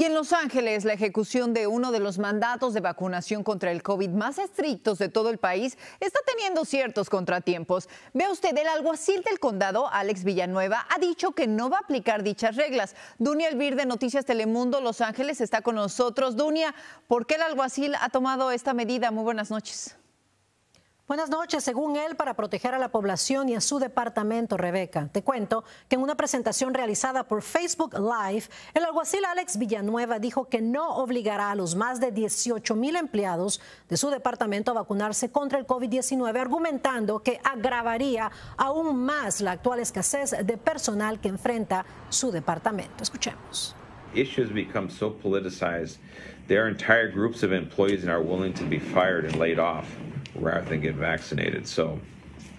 Y en Los Ángeles, la ejecución de uno de los mandatos de vacunación contra el COVID más estrictos de todo el país está teniendo ciertos contratiempos. Ve usted, el alguacil del condado, Alex Villanueva, ha dicho que no va a aplicar dichas reglas. Dunia Elvir de Noticias Telemundo, Los Ángeles, está con nosotros. Dunia, ¿por qué el alguacil ha tomado esta medida? Muy buenas noches. Buenas noches. Según él, para proteger a la población y a su departamento, Rebeca, te cuento que en una presentación realizada por Facebook Live, el alguacil Alex Villanueva dijo que no obligará a los más de 18 mil empleados de su departamento a vacunarse contra el COVID-19, argumentando que agravaría aún más la actual escasez de personal que enfrenta su departamento. Escuchemos. rather than get vaccinated. So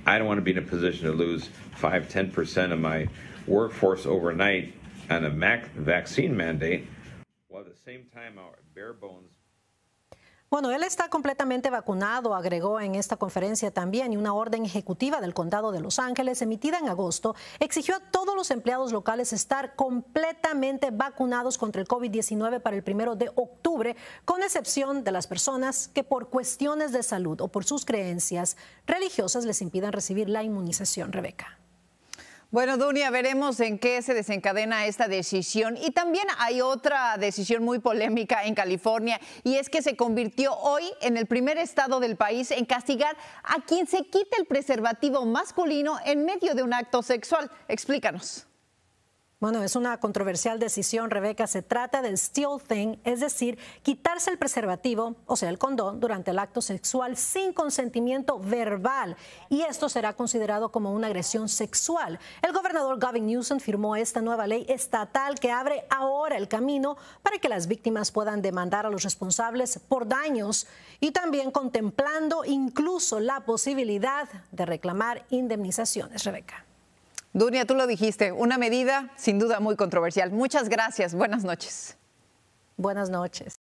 I don't want to be in a position to lose 5 10% of my workforce overnight on a vaccine mandate while at the same time our bare bones Bueno, él está completamente vacunado, agregó en esta conferencia también, y una orden ejecutiva del condado de Los Ángeles emitida en agosto exigió a todos los empleados locales estar completamente vacunados contra el COVID-19 para el primero de octubre, con excepción de las personas que por cuestiones de salud o por sus creencias religiosas les impidan recibir la inmunización. Rebeca. Bueno, Dunia, veremos en qué se desencadena esta decisión. Y también hay otra decisión muy polémica en California y es que se convirtió hoy en el primer estado del país en castigar a quien se quite el preservativo masculino en medio de un acto sexual. Explícanos. Bueno, es una controversial decisión, Rebeca. Se trata del steel thing, es decir, quitarse el preservativo, o sea, el condón, durante el acto sexual sin consentimiento verbal. Y esto será considerado como una agresión sexual. El gobernador Gavin Newsom firmó esta nueva ley estatal que abre ahora el camino para que las víctimas puedan demandar a los responsables por daños y también contemplando incluso la posibilidad de reclamar indemnizaciones. Rebeca. Dunia, tú lo dijiste, una medida sin duda muy controversial. Muchas gracias, buenas noches. Buenas noches.